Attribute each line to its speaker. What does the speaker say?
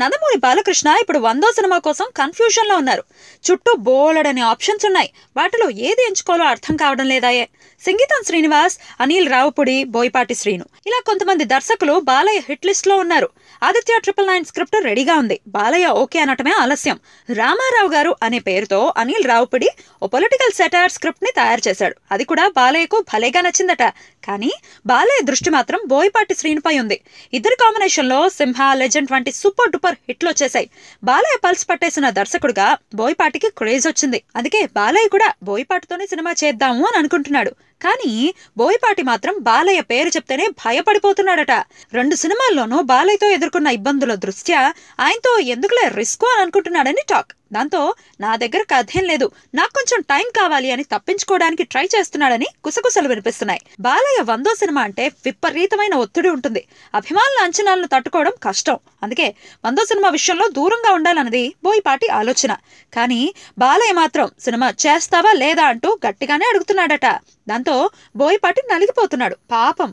Speaker 1: నందమూరి బాలకృష్ణ ఇప్పుడు వందో సినిమా కోసం కన్ఫ్యూజన్ లో ఉన్నారు చుట్టూ బోలడని ఆప్షన్స్ ఉన్నాయి వాటిలో ఏది ఎంచుకోవాలో అర్థం కావడం లేదాయే సంగీతం శ్రీనివాస్ అనిల్ రావుపుడి బోయపాటి శ్రీను ఇలా కొంతమంది దర్శకులు బాలయ్య హిట్ లిస్ట్ లో ఉన్నారు ఆదిత్య ట్రిపుల్ నైన్ స్క్రిప్ట్ రెడీగా ఉంది బాలయ్య ఓకే అనటమే ఆలస్యం రామారావు గారు అనే పేరుతో అనిల్ రావుపుడి ఓ పొలిటికల్ సెటర్ స్క్రిప్ట్ ని తయారు చేశాడు అది కూడా బాలయ్యకు భలేగా నచ్చిందట కానీ బాలయ్య దృష్టి మాత్రం బోయపాటి శ్రీనుపై ఉంది ఇద్దరు కాంబినేషన్ లో సింహ లెజెండ్ వంటి సూపర్ సూపర్ హిట్లు వచ్చేసాయి బాలయ్య పల్స్ పట్టేసిన దర్శకుడుగా బోయపాటికి క్రేజ్ వచ్చింది అందుకే బాలయ్య కూడా బోయపాటితోనే సినిమా చేద్దాము అని అనుకుంటున్నాడు కానీ బోయపాటి మాత్రం బాలయ్య పేరు చెప్తేనే భయపడిపోతున్నాడట రెండు సినిమాల్లోనూ బాలయ్యతో ఎదుర్కొన్న ఇబ్బందుల దృష్ట్యా ఆయనతో ఎందుకులే రిస్క్ అని అనుకుంటున్నాడని టాక్ దాంతో నా దగ్గర కథేం లేదు నాకు కొంచెం టైం కావాలి అని తప్పించుకోవడానికి ట్రై చేస్తున్నాడని కుసకుసలు వినిపిస్తున్నాయి బాలయ్య వందో సినిమా అంటే విపరీతమైన ఒత్తిడి ఉంటుంది అభిమానుల అంచనాలను తట్టుకోవడం కష్టం అందుకే వందో సినిమా విషయంలో దూరంగా ఉండాలన్నది బోయిపాటి ఆలోచన కానీ బాలయ్య మాత్రం సినిమా చేస్తావా లేదా అంటూ గట్టిగానే అడుగుతున్నాడట దాంతో అవడంతో బోయపాటి నలిగిపోతున్నాడు పాపం